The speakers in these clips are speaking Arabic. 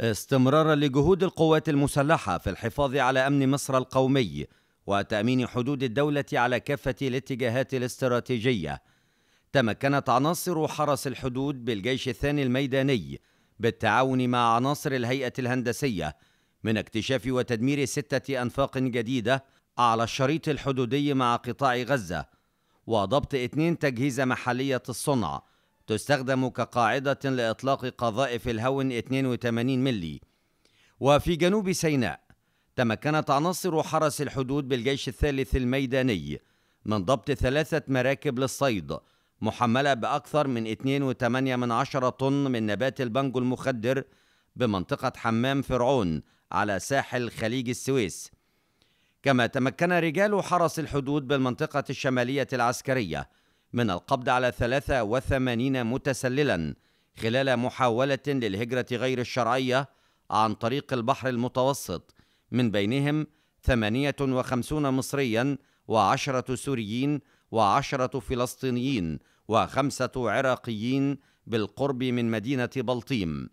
استمرارا لجهود القوات المسلحة في الحفاظ على أمن مصر القومي وتأمين حدود الدولة على كافة الاتجاهات الاستراتيجية تمكنت عناصر حرس الحدود بالجيش الثاني الميداني بالتعاون مع عناصر الهيئة الهندسية من اكتشاف وتدمير ستة أنفاق جديدة على الشريط الحدودي مع قطاع غزة وضبط اثنين تجهيز محلية الصنع تستخدم كقاعدة لإطلاق قذائف الهون 82 ملي وفي جنوب سيناء تمكنت عناصر حرس الحدود بالجيش الثالث الميداني من ضبط ثلاثة مراكب للصيد محملة بأكثر من 2.8 من طن من نبات البنجو المخدر بمنطقة حمام فرعون على ساحل خليج السويس كما تمكن رجال حرس الحدود بالمنطقة الشمالية العسكرية من القبض على 83 متسللا خلال محاولة للهجرة غير الشرعية عن طريق البحر المتوسط من بينهم 58 مصريا و10 سوريين و10 فلسطينيين و5 عراقيين بالقرب من مدينة بلطيم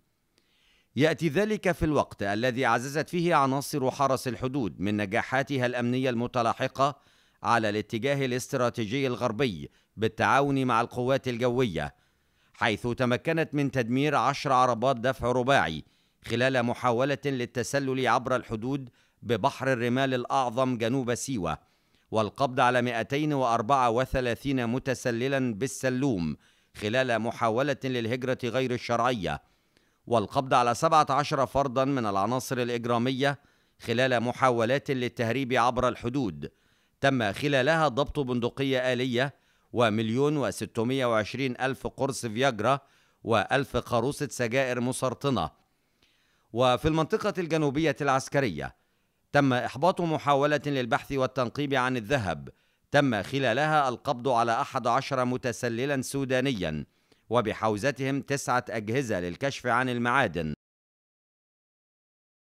ياتي ذلك في الوقت الذي عززت فيه عناصر حرس الحدود من نجاحاتها الامنيه المتلاحقه على الاتجاه الاستراتيجي الغربي بالتعاون مع القوات الجوية حيث تمكنت من تدمير عشر عربات دفع رباعي خلال محاولة للتسلل عبر الحدود ببحر الرمال الأعظم جنوب سيوة والقبض على 234 متسللا بالسلوم خلال محاولة للهجرة غير الشرعية والقبض على 17 فردا من العناصر الإجرامية خلال محاولات للتهريب عبر الحدود تم خلالها ضبط بندقية آلية ومليون وستمية وعشرين ألف قرص فياجرا وألف قاروسة سجائر مسرطنة وفي المنطقة الجنوبية العسكرية تم إحباط محاولة للبحث والتنقيب عن الذهب تم خلالها القبض على أحد عشر متسللا سودانيا وبحوزتهم تسعة أجهزة للكشف عن المعادن